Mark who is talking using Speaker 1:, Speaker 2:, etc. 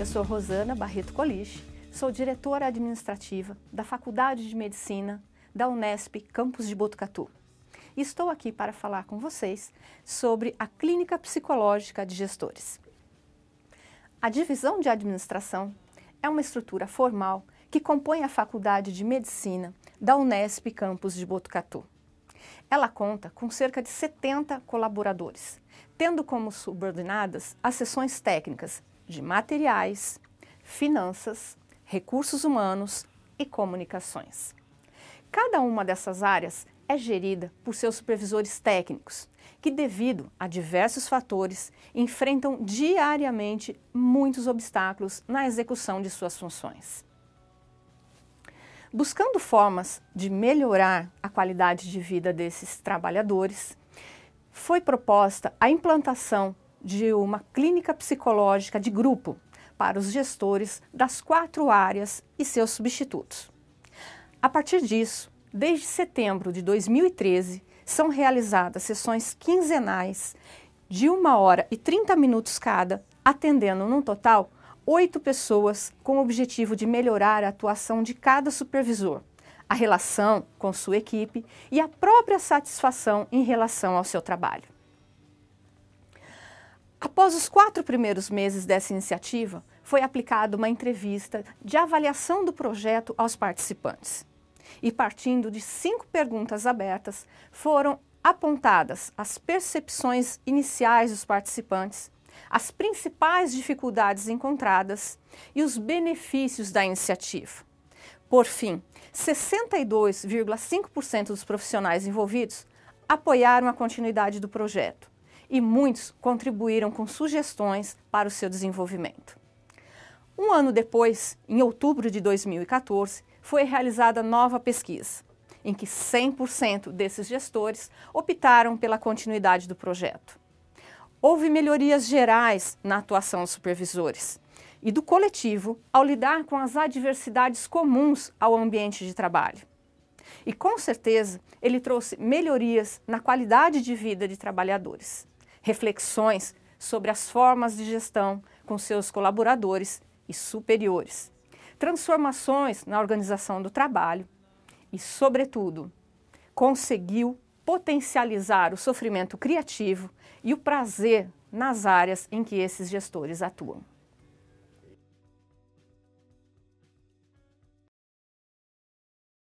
Speaker 1: Eu sou Rosana Barreto Coliche, sou diretora administrativa da Faculdade de Medicina da Unesp Campus de Botucatu. Estou aqui para falar com vocês sobre a Clínica Psicológica de Gestores. A divisão de administração é uma estrutura formal que compõe a Faculdade de Medicina da Unesp Campus de Botucatu. Ela conta com cerca de 70 colaboradores, tendo como subordinadas as sessões técnicas, de materiais, finanças, recursos humanos e comunicações. Cada uma dessas áreas é gerida por seus supervisores técnicos, que, devido a diversos fatores, enfrentam diariamente muitos obstáculos na execução de suas funções. Buscando formas de melhorar a qualidade de vida desses trabalhadores, foi proposta a implantação de uma clínica psicológica de grupo para os gestores das quatro áreas e seus substitutos. A partir disso, desde setembro de 2013, são realizadas sessões quinzenais de 1 hora e 30 minutos cada, atendendo num total oito pessoas com o objetivo de melhorar a atuação de cada supervisor, a relação com sua equipe e a própria satisfação em relação ao seu trabalho. Após os quatro primeiros meses dessa iniciativa, foi aplicada uma entrevista de avaliação do projeto aos participantes. E partindo de cinco perguntas abertas, foram apontadas as percepções iniciais dos participantes, as principais dificuldades encontradas e os benefícios da iniciativa. Por fim, 62,5% dos profissionais envolvidos apoiaram a continuidade do projeto e muitos contribuíram com sugestões para o seu desenvolvimento. Um ano depois, em outubro de 2014, foi realizada nova pesquisa, em que 100% desses gestores optaram pela continuidade do projeto. Houve melhorias gerais na atuação dos supervisores e do coletivo ao lidar com as adversidades comuns ao ambiente de trabalho. E com certeza, ele trouxe melhorias na qualidade de vida de trabalhadores reflexões sobre as formas de gestão com seus colaboradores e superiores, transformações na organização do trabalho e, sobretudo, conseguiu potencializar o sofrimento criativo e o prazer nas áreas em que esses gestores atuam.